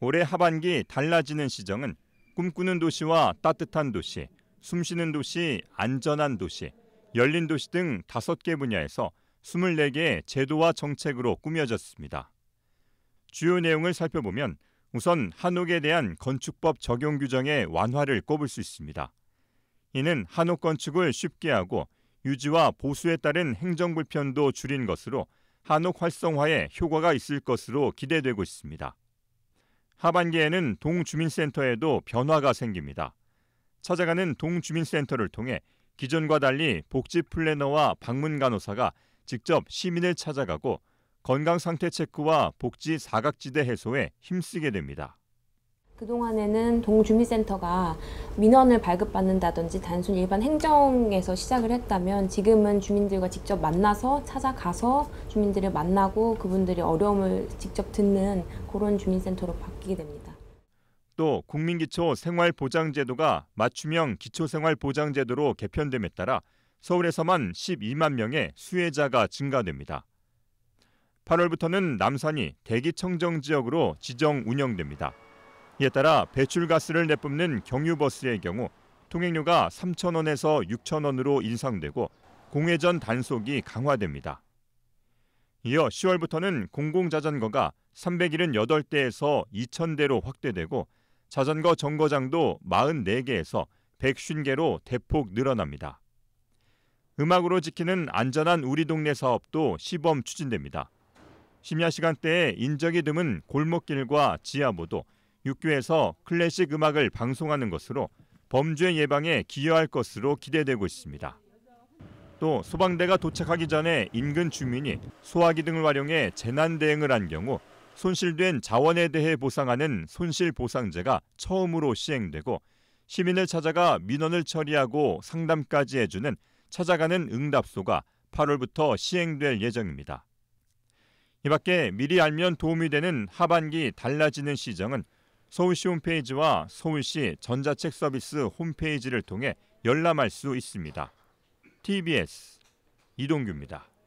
올해 하반기 달라지는 시정은 꿈꾸는 도시와 따뜻한 도시, 숨쉬는 도시, 안전한 도시, 열린 도시 등 5개 분야에서 24개의 제도와 정책으로 꾸며졌습니다. 주요 내용을 살펴보면 우선 한옥에 대한 건축법 적용 규정의 완화를 꼽을 수 있습니다. 이는 한옥 건축을 쉽게 하고 유지와 보수에 따른 행정 불편도 줄인 것으로 한옥 활성화에 효과가 있을 것으로 기대되고 있습니다. 하반기에는 동주민센터에도 변화가 생깁니다. 찾아가는 동주민센터를 통해 기존과 달리 복지 플래너와 방문 간호사가 직접 시민을 찾아가고 건강 상태 체크와 복지 사각지대 해소에 힘쓰게 됩니다. 그동안에는 동주민센터가 민원을 발급받는다든지 단순 일반 행정에서 시작을 했다면 지금은 주민들과 직접 만나서 찾아가서 주민들을 만나고 그분들의 어려움을 직접 듣는 그런 주민센터로 바뀌게 됩니다. 또 국민기초 생활보장제도가 맞춤형 기초생활보장제도로 개편됨에 따라 서울에서만 12만 명의 수혜자가 증가됩니다. 8월부터는 남산이 대기청정 지역으로 지정 운영됩니다. 이에 따라 배출가스를 내뿜는 경유버스의 경우 통행료가 3,000원에서 6,000원으로 인상되고 공회전 단속이 강화됩니다. 이어 10월부터는 공공자전거가 378대에서 2,000대로 확대되고 자전거 정거장도 44개에서 150개로 대폭 늘어납니다. 음악으로 지키는 안전한 우리 동네 사업도 시범 추진됩니다. 심야 시간대에 인적이 드문 골목길과 지하보도 육교에서 클래식 음악을 방송하는 것으로 범죄 예방에 기여할 것으로 기대되고 있습니다. 또 소방대가 도착하기 전에 인근 주민이 소화기 등을 활용해 재난 대응을 한 경우 손실된 자원에 대해 보상하는 손실보상제가 처음으로 시행되고 시민을 찾아가 민원을 처리하고 상담까지 해주는 찾아가는 응답소가 8월부터 시행될 예정입니다. 이 밖에 미리 알면 도움이 되는 하반기 달라지는 시정은 서울시 홈페이지와 서울시 전자책 서비스 홈페이지를 통해 열람할 수 있습니다. TBS 이동규입니다.